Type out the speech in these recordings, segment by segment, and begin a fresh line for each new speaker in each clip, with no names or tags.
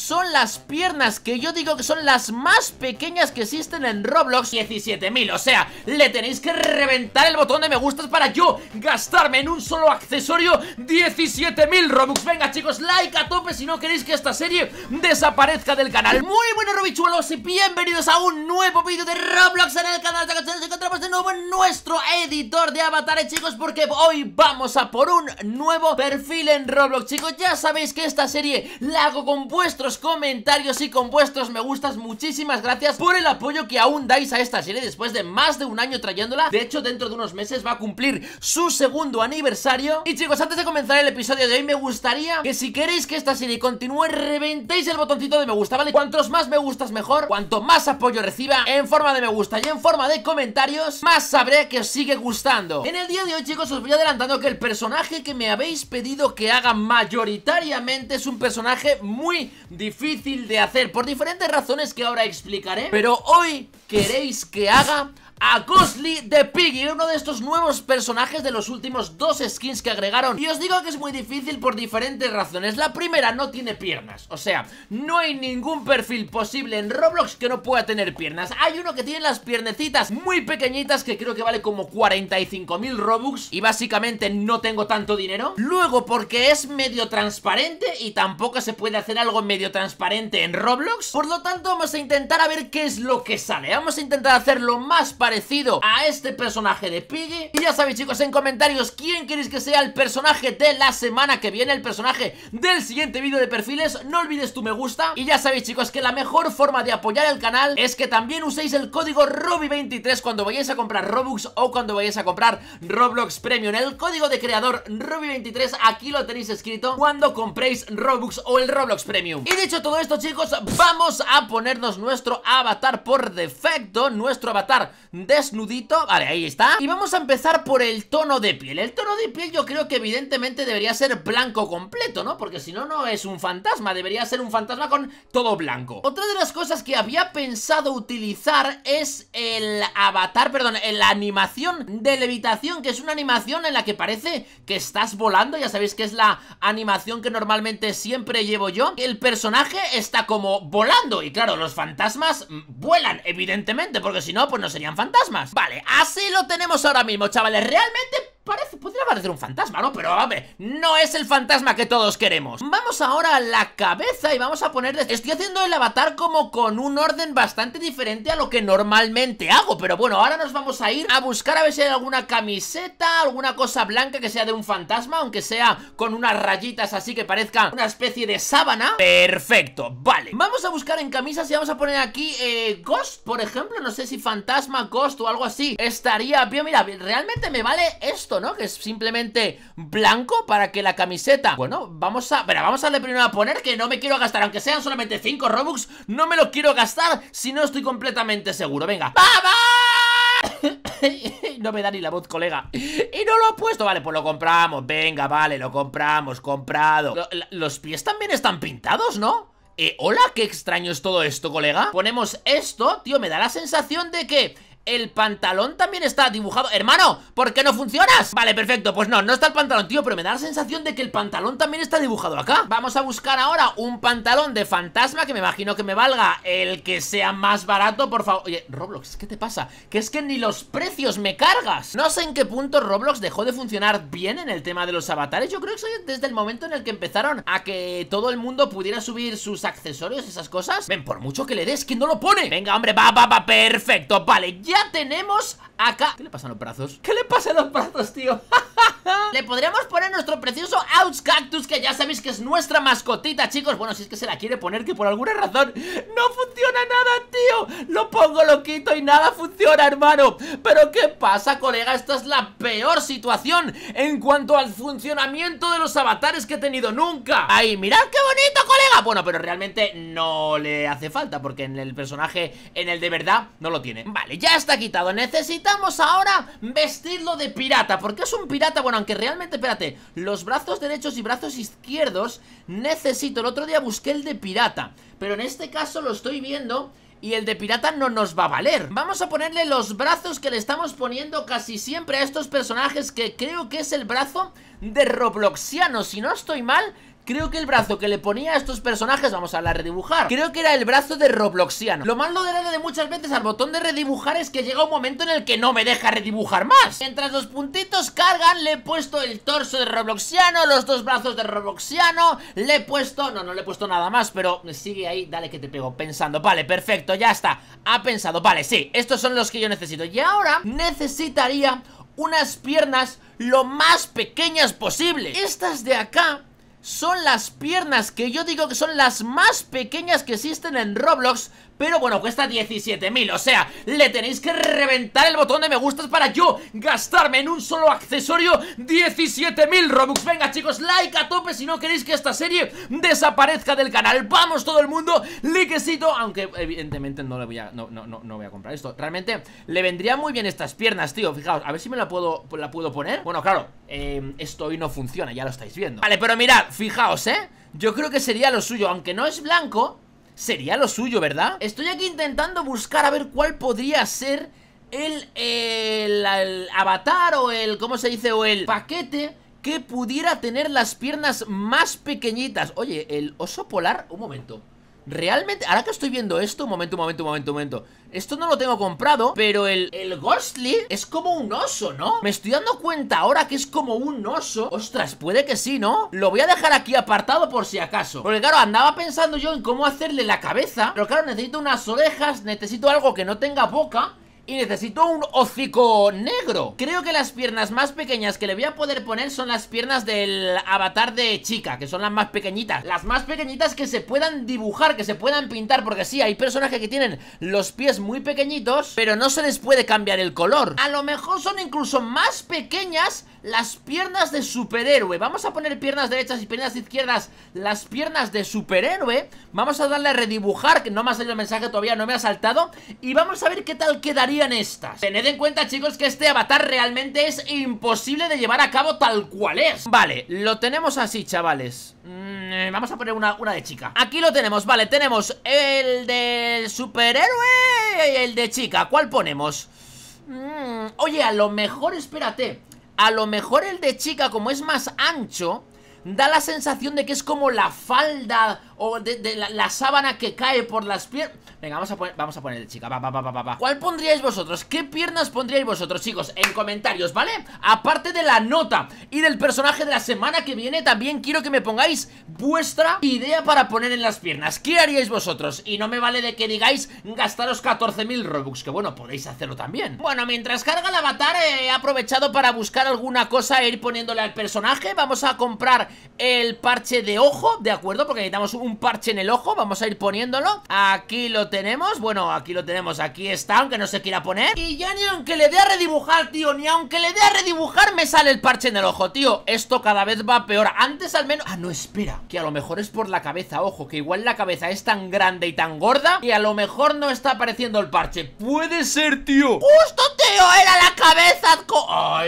son las piernas que yo digo que son las más pequeñas que existen en Roblox 17.000, o sea, le tenéis que reventar el botón de me gustas para yo gastarme en un solo accesorio 17.000 Robux Venga chicos, like a tope si no queréis que esta serie desaparezca del canal Muy buenos Robichuelos y bienvenidos a un nuevo vídeo de Roblox en el canal Nos encontramos de nuevo en nuestro editor de avatares chicos Porque hoy vamos a por un nuevo perfil en Roblox Chicos, ya sabéis que esta serie la hago con vuestros comentarios y con vuestros me gustas Muchísimas gracias por el apoyo que aún dais a esta serie después de más de un año trayéndola De hecho dentro de unos meses va a cumplir su segundo aniversario Y chicos antes de comenzar el episodio de hoy me gustaría que si queréis que esta serie continúe Reventéis el botoncito de me gusta, ¿vale? Cuantos más me gustas mejor, cuanto más apoyo reciba en forma de me gusta y en forma de comentarios Más sabré que os sigue gustando En el día de hoy chicos os voy adelantando que el personaje que me habéis pedido que haga mayoritariamente es un personaje muy difícil de hacer Por diferentes razones que ahora explicaré Pero hoy queréis que haga a Ghostly de Piggy Uno de estos nuevos personajes de los últimos dos skins que agregaron Y os digo que es muy difícil por diferentes razones La primera, no tiene piernas O sea, no hay ningún perfil posible en Roblox que no pueda tener piernas Hay uno que tiene las piernecitas muy pequeñitas que creo que vale como 45.000 Robux Y básicamente no tengo tanto dinero Luego, porque es medio transparente y tampoco se puede hacer algo medio transparente en Roblox Por lo tanto, vamos a intentar a ver qué es lo que sale Vamos a intentar hacerlo más parecido parecido a este personaje de Piggy Y ya sabéis chicos en comentarios quién queréis que sea el personaje de la semana que viene El personaje del siguiente vídeo de perfiles No olvides tu me gusta Y ya sabéis chicos que la mejor forma de apoyar el canal es que también uséis el código ROBI23 cuando vayáis a comprar Robux o cuando vayáis a comprar Roblox Premium El código de creador ROBI23 aquí lo tenéis escrito cuando compréis Robux o el Roblox Premium Y dicho todo esto chicos vamos a ponernos nuestro avatar por defecto Nuestro avatar desnudito Vale, ahí está Y vamos a empezar por el tono de piel El tono de piel yo creo que evidentemente debería ser blanco completo, ¿no? Porque si no, no es un fantasma Debería ser un fantasma con todo blanco Otra de las cosas que había pensado utilizar es el avatar, perdón, la animación de levitación Que es una animación en la que parece que estás volando Ya sabéis que es la animación que normalmente siempre llevo yo El personaje está como volando Y claro, los fantasmas vuelan, evidentemente Porque si no, pues no serían fantasmas Vale, así lo tenemos ahora mismo, chavales Realmente Parece, podría parecer un fantasma, ¿no? Pero, hombre, no es el fantasma que todos queremos Vamos ahora a la cabeza y vamos a ponerle... Estoy haciendo el avatar como con un orden bastante diferente a lo que normalmente hago Pero bueno, ahora nos vamos a ir a buscar a ver si hay alguna camiseta, alguna cosa blanca que sea de un fantasma Aunque sea con unas rayitas así que parezca una especie de sábana Perfecto, vale Vamos a buscar en camisas y vamos a poner aquí eh, Ghost, por ejemplo No sé si fantasma, Ghost o algo así Estaría bien, mira, realmente me vale esto ¿no? Que es simplemente blanco para que la camiseta... Bueno, vamos a... Pero vamos a darle primero a poner que no me quiero gastar, aunque sean solamente 5 Robux, no me lo quiero gastar si no estoy completamente seguro. Venga, ¡vamos! no me da ni la voz, colega Y no lo he puesto, vale, pues lo compramos Venga, vale, lo compramos, comprado Los pies también están pintados, ¿no? Eh, hola, qué extraño es todo esto, colega Ponemos esto, tío, me da la sensación de que el pantalón también está dibujado ¡Hermano! ¿Por qué no funcionas? Vale, perfecto, pues no, no está el pantalón, tío Pero me da la sensación de que el pantalón también está dibujado acá Vamos a buscar ahora un pantalón de fantasma Que me imagino que me valga el que sea más barato Por favor, oye, Roblox, ¿qué te pasa? Que es que ni los precios me cargas No sé en qué punto Roblox dejó de funcionar bien en el tema de los avatares Yo creo que desde el momento en el que empezaron a que todo el mundo pudiera subir sus accesorios, esas cosas Ven, por mucho que le des, que no lo pone Venga, hombre, va, va, va, perfecto, vale, ya ya tenemos acá ¿Qué le pasa a los brazos? ¿Qué le pasa a los brazos, tío? le podríamos poner nuestro precioso Ouch Cactus Que ya sabéis que es nuestra mascotita, chicos Bueno, si es que se la quiere poner, que por alguna razón No funciona nada, tío Lo pongo, lo quito y nada funciona, hermano Pero ¿qué pasa, colega? Esta es la peor situación En cuanto al funcionamiento de los avatares que he tenido nunca Ahí, mirad qué bonito, colega Bueno, pero realmente no le hace falta Porque en el personaje, en el de verdad, no lo tiene Vale, ya está quitado Necesitamos ahora vestirlo de pirata Porque es un pirata, bueno, aunque realmente, espérate Los brazos derechos y brazos izquierdos Necesito, el otro día busqué el de pirata Pero en este caso lo estoy viendo y el de pirata no nos va a valer Vamos a ponerle los brazos que le estamos poniendo casi siempre a estos personajes Que creo que es el brazo de Robloxiano Si no estoy mal, Creo que el brazo que le ponía a estos personajes Vamos a hablar la redibujar Creo que era el brazo de Robloxiano Lo malo de de muchas veces al botón de redibujar Es que llega un momento en el que no me deja redibujar más Mientras los puntitos cargan Le he puesto el torso de Robloxiano Los dos brazos de Robloxiano Le he puesto... No, no le he puesto nada más Pero sigue ahí, dale que te pego Pensando, vale, perfecto, ya está Ha pensado, vale, sí, estos son los que yo necesito Y ahora necesitaría unas piernas lo más pequeñas posible Estas de acá son las piernas que yo digo que son las más pequeñas que existen en Roblox pero bueno, cuesta 17.000, o sea, le tenéis que reventar el botón de me gustas para yo gastarme en un solo accesorio 17.000 Robux Venga chicos, like a tope si no queréis que esta serie desaparezca del canal Vamos todo el mundo, likecito Aunque evidentemente no le voy a, no, no, voy a comprar esto Realmente le vendría muy bien estas piernas, tío Fijaos, a ver si me la puedo, la puedo poner Bueno, claro, eh, esto hoy no funciona, ya lo estáis viendo Vale, pero mirad, fijaos, eh Yo creo que sería lo suyo, aunque no es blanco Sería lo suyo, ¿verdad? Estoy aquí intentando buscar a ver cuál podría ser el, el, avatar o el, ¿cómo se dice? O el paquete que pudiera tener las piernas más pequeñitas Oye, el oso polar, un momento Realmente, ahora que estoy viendo esto Un momento, un momento, un momento, momento Esto no lo tengo comprado, pero el, el Ghostly Es como un oso, ¿no? Me estoy dando cuenta ahora que es como un oso Ostras, puede que sí, ¿no? Lo voy a dejar aquí apartado por si acaso Porque claro, andaba pensando yo en cómo hacerle la cabeza Pero claro, necesito unas orejas Necesito algo que no tenga boca y necesito un hocico negro Creo que las piernas más pequeñas que le voy a poder poner son las piernas del avatar de chica Que son las más pequeñitas Las más pequeñitas que se puedan dibujar, que se puedan pintar Porque sí, hay personajes que tienen los pies muy pequeñitos Pero no se les puede cambiar el color A lo mejor son incluso más pequeñas las piernas de superhéroe Vamos a poner piernas derechas y piernas izquierdas Las piernas de superhéroe Vamos a darle a redibujar Que no me ha salido el mensaje todavía, no me ha saltado Y vamos a ver qué tal quedaría estas Tened en cuenta chicos que este avatar realmente es imposible de llevar a cabo tal cual es Vale, lo tenemos así chavales mm, eh, Vamos a poner una, una de chica Aquí lo tenemos, vale, tenemos el del superhéroe y el de chica ¿Cuál ponemos? Mm, oye, a lo mejor, espérate A lo mejor el de chica como es más ancho Da la sensación de que es como la falda o de, la, sábana que cae por las piernas. Venga, vamos a, poner, vamos a ponerle, chica. Va, va, va, va, va. ¿Cuál pondríais vosotros? ¿Qué piernas pondríais vosotros, chicos? En comentarios, ¿vale? Aparte de la nota y del personaje de la semana que viene, también quiero que me pongáis vuestra idea para poner en las piernas. ¿Qué haríais vosotros? Y no me vale de que digáis gastaros 14.000 Robux, que bueno, podéis hacerlo también. Bueno, mientras carga el avatar, he aprovechado para buscar alguna cosa e ir poniéndole al personaje. Vamos a comprar el parche de ojo, ¿de acuerdo? Porque necesitamos un un parche en el ojo Vamos a ir poniéndolo Aquí lo tenemos, bueno, aquí lo tenemos Aquí está, aunque no se quiera poner Y ya ni aunque le dé a redibujar, tío Ni aunque le dé a redibujar me sale el parche en el ojo, tío Esto cada vez va peor Antes al menos... Ah, no, espera Que a lo mejor es por la cabeza, ojo Que igual la cabeza es tan grande y tan gorda Y a lo mejor no está apareciendo el parche Puede ser, tío Justo, tío, era la cabeza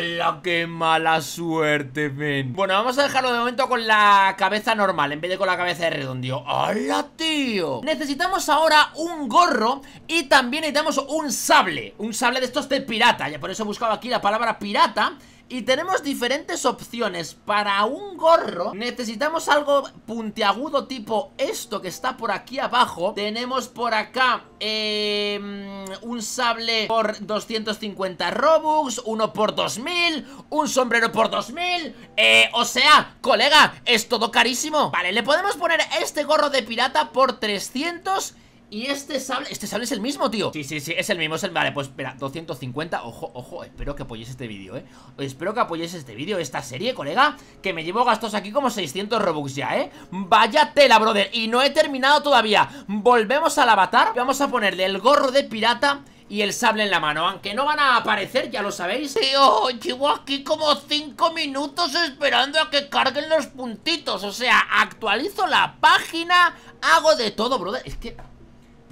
la qué mala suerte, men! Bueno, vamos a dejarlo de momento con la cabeza normal En vez de con la cabeza de ¡Hala, tío! Necesitamos ahora un gorro y también necesitamos un sable. Un sable de estos de pirata. Ya por eso he buscado aquí la palabra pirata. Y tenemos diferentes opciones Para un gorro necesitamos algo puntiagudo tipo esto que está por aquí abajo Tenemos por acá em, un sable por 250 Robux Uno por 2000 Un sombrero por 2000 eh, O sea, colega, es todo carísimo Vale, le podemos poner este gorro de pirata por 300 y este sable, este sable es el mismo, tío Sí, sí, sí, es el mismo, el... Vale, pues espera, 250 Ojo, ojo, espero que apoyes este vídeo, eh Espero que apoyes este vídeo, esta serie, colega Que me llevo gastos aquí como 600 Robux ya, eh Vaya tela, brother Y no he terminado todavía Volvemos al avatar, vamos a ponerle el gorro de pirata y el sable en la mano Aunque no van a aparecer, ya lo sabéis Tío, oh, llevo aquí como 5 minutos esperando a que carguen los puntitos O sea, actualizo la página Hago de todo, brother Es que...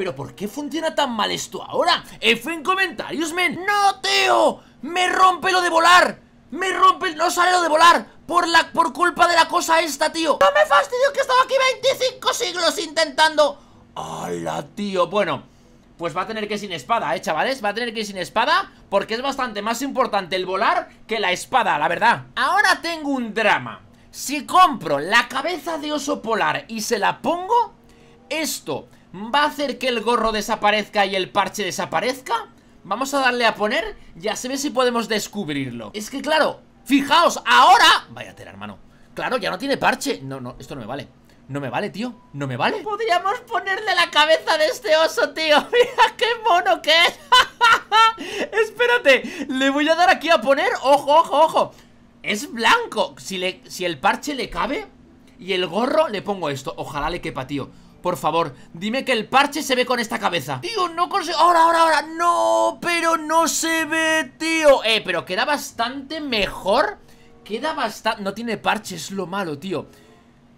Pero ¿por qué funciona tan mal esto ahora? F en comentarios, men ¡No, Teo! ¡Me rompe lo de volar! ¡Me rompe! ¡No sale lo de volar! Por, la, por culpa de la cosa esta, tío ¡No me fastidio que he estado aquí 25 siglos intentando! ¡Hala, tío! Bueno, pues va a tener que ir sin espada, ¿eh, chavales? Va a tener que ir sin espada porque es bastante más importante el volar que la espada, la verdad Ahora tengo un drama Si compro la cabeza de oso polar y se la pongo, esto ¿Va a hacer que el gorro desaparezca y el parche desaparezca? Vamos a darle a poner ya se ve si podemos descubrirlo Es que claro, fijaos, ahora... Vaya tela, hermano Claro, ya no tiene parche No, no, esto no me vale no me vale, tío, no me vale Podríamos ponerle la cabeza de este oso, tío Mira qué mono que es Espérate, le voy a dar aquí a poner Ojo, ojo, ojo Es blanco, si, le, si el parche le cabe Y el gorro, le pongo esto Ojalá le quepa, tío por favor, dime que el parche se ve con esta cabeza Tío, no consigo... ¡Ahora, ahora, ahora! ¡No! Pero no se ve, tío Eh, pero queda bastante mejor Queda bastante... No tiene parche, es lo malo, tío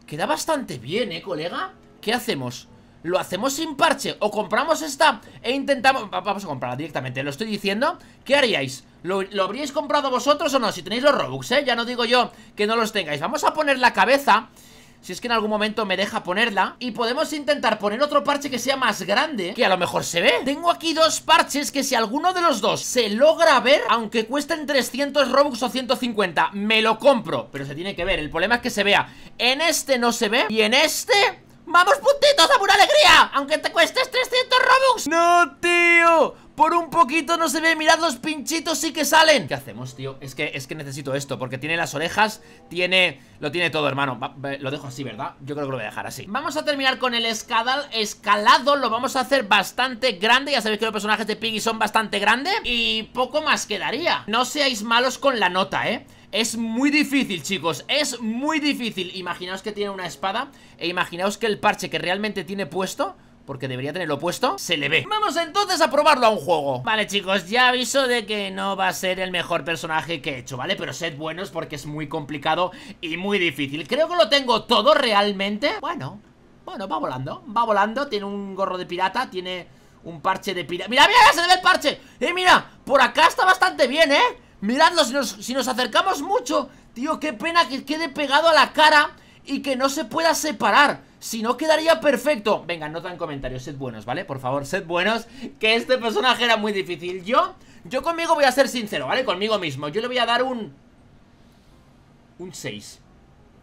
Queda bastante bien, eh, colega ¿Qué hacemos? ¿Lo hacemos sin parche? ¿O compramos esta e intentamos... Vamos a comprarla directamente, lo estoy diciendo ¿Qué haríais? ¿Lo, ¿Lo, habríais comprado vosotros o no? Si tenéis los Robux, ¿eh? Ya no digo yo que no los tengáis Vamos a poner la cabeza si es que en algún momento me deja ponerla Y podemos intentar poner otro parche que sea más grande Que a lo mejor se ve Tengo aquí dos parches que si alguno de los dos se logra ver Aunque cuesten 300 Robux o 150 Me lo compro Pero se tiene que ver El problema es que se vea En este no se ve Y en este... ¡Vamos puntitos a pura alegría! Aunque te cuestes 300 Robux ¡No, tío! Por un poquito no se ve, mirad los pinchitos sí que salen ¿Qué hacemos, tío? Es que, es que necesito esto, porque tiene las orejas Tiene, lo tiene todo, hermano Lo dejo así, ¿verdad? Yo creo que lo voy a dejar así Vamos a terminar con el escalado, escalado Lo vamos a hacer bastante grande Ya sabéis que los personajes de Piggy son bastante grandes Y poco más quedaría No seáis malos con la nota, ¿eh? Es muy difícil, chicos, es muy difícil Imaginaos que tiene una espada E imaginaos que el parche que realmente tiene puesto porque debería tenerlo puesto, se le ve. Vamos entonces a probarlo a un juego. Vale, chicos, ya aviso de que no va a ser el mejor personaje que he hecho, ¿vale? Pero sed buenos porque es muy complicado y muy difícil. Creo que lo tengo todo realmente. Bueno, bueno, va volando, va volando. Tiene un gorro de pirata, tiene un parche de pirata. ¡Mira, mira, se le ve el parche! ¡Eh, mira! Por acá está bastante bien, ¿eh? Miradlo, si nos, si nos acercamos mucho... Tío, qué pena que quede pegado a la cara y que no se pueda separar si no, quedaría perfecto. Venga, nota en comentarios, sed buenos, ¿vale? Por favor, sed buenos, que este personaje era muy difícil. Yo, yo conmigo voy a ser sincero, ¿vale? Conmigo mismo. Yo le voy a dar un... Un 6.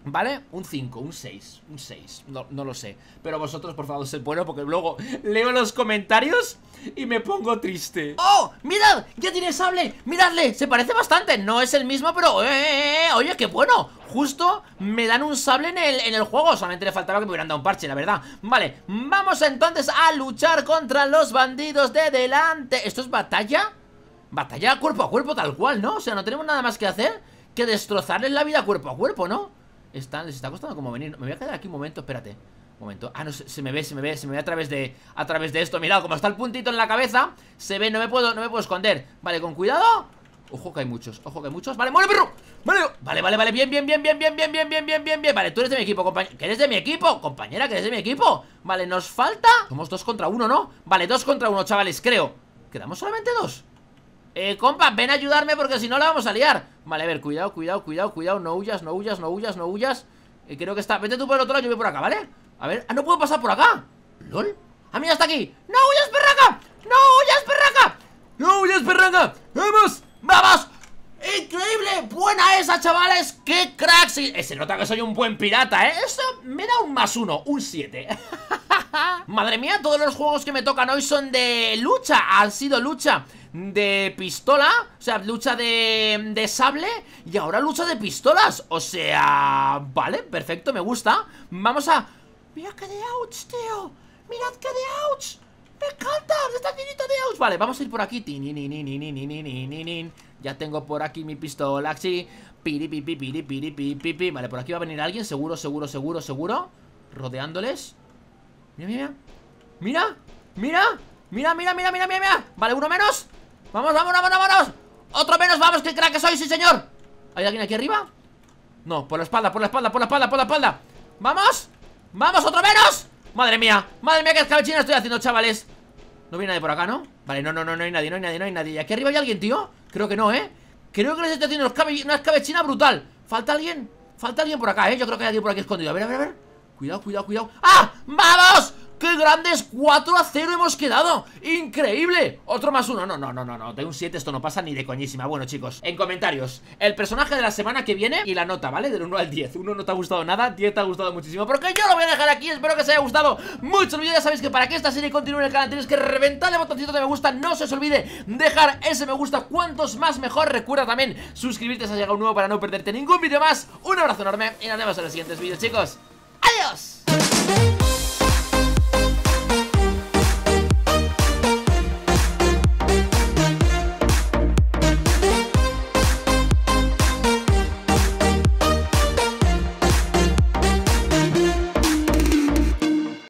¿Vale? Un 5, un 6, un 6 no, lo sé, pero vosotros por favor sed bueno Porque luego leo los comentarios Y me pongo triste ¡Oh! ¡Mirad! ¡Ya tiene sable! ¡Miradle! Se parece bastante, no es el mismo Pero, eh, eh, eh, eh, oye, qué bueno Justo me dan un sable en el, en el juego Solamente le faltaba que me hubieran dado un parche, la verdad Vale, vamos entonces a luchar Contra los bandidos de delante ¿Esto es batalla? Batalla cuerpo a cuerpo tal cual, ¿no? O sea, no tenemos nada más que hacer Que destrozarles la vida cuerpo a cuerpo, ¿no? Están, les está costando como venir. Me voy a quedar aquí un momento, espérate. Un momento. Ah, no, se, se, me ve, se me ve, se me ve a través de a través de esto. Mirad, como está el puntito en la cabeza, se ve, no me puedo, no me puedo esconder. Vale, con cuidado. Ojo que hay muchos, ojo que hay muchos. Vale, muere, perro. Vale, vale, vale, vale, bien, bien, bien, bien, bien, bien, bien, bien, bien, bien, bien. Vale, tú eres de mi equipo, compañero Que eres de mi equipo, compañera, que eres de mi equipo. Vale, nos falta. Somos dos contra uno, ¿no? Vale, dos contra uno, chavales, creo. ¿Quedamos solamente dos? Eh, compa, ven a ayudarme porque si no la vamos a liar Vale, a ver, cuidado, cuidado, cuidado, cuidado No huyas, no huyas, no huyas, no huyas eh, Creo que está... Vete tú por el otro lado, yo voy por acá, ¿vale? A ver... ¡Ah, no puedo pasar por acá! ¡Lol! Ah, mí ya está aquí! ¡No huyas, perraca! ¡No huyas, perraca! ¡No huyas, perraca! ¡Vamos! ¡Vamos! ¡Increíble! ¡Buena esa, chavales! ¡Qué cracks! Eh, se nota que soy un buen pirata, ¿eh? Eso me da un más uno, un siete Madre mía, todos los juegos que me tocan hoy son de lucha Han sido lucha de pistola, o sea, lucha de, de sable y ahora lucha de pistolas. O sea, vale, perfecto, me gusta. Vamos a... Mira que de outs, tío. Mirad que de outs. ¡Me encanta! ¡Está llenito de outs! Vale, vamos a ir por aquí. Ya tengo por aquí mi pistola, sí. Vale, por aquí va a venir alguien, seguro, seguro, seguro, seguro. Rodeándoles. Mira, mira, mira. Mira, mira, mira, mira, mira, mira. Vale, uno menos. ¡Vamos, vamos, vamos, vamos! ¡Otro menos! ¡Vamos, qué crack que soy, sí, señor! ¿Hay alguien aquí arriba? No, por la espalda, por la espalda, por la espalda, por la espalda ¡Vamos! ¡Vamos, otro menos! ¡Madre mía! ¡Madre mía, qué escabechina estoy haciendo, chavales! No viene nadie por acá, ¿no? Vale, no, no, no, no hay nadie, no hay nadie, no hay nadie ¿Y aquí arriba hay alguien, tío? Creo que no, ¿eh? Creo que les estoy haciendo una escabechina brutal ¿Falta alguien? Falta alguien por acá, ¿eh? Yo creo que hay alguien por aquí escondido A ver, a ver, a ver Cuidado, cuidado, cuidado ¡Ah! ¡Vamos! ¡Qué grandes! 4 a 0 hemos quedado ¡Increíble! Otro más uno, no, no, no, no, no De un 7 esto no pasa ni de coñísima Bueno chicos, en comentarios El personaje de la semana que viene y la nota, ¿vale? Del 1 al 10 Uno no te ha gustado nada, 10 te ha gustado muchísimo Porque yo lo voy a dejar aquí, espero que os haya gustado mucho el vídeo Ya sabéis que para que esta serie continúe en el canal tienes que reventar el botoncito de me gusta No se os olvide dejar ese me gusta Cuantos más mejor, recuerda también Suscribirte si has llegado nuevo para no perderte ningún vídeo más Un abrazo enorme y nos vemos en los siguientes vídeos chicos ¡Adiós!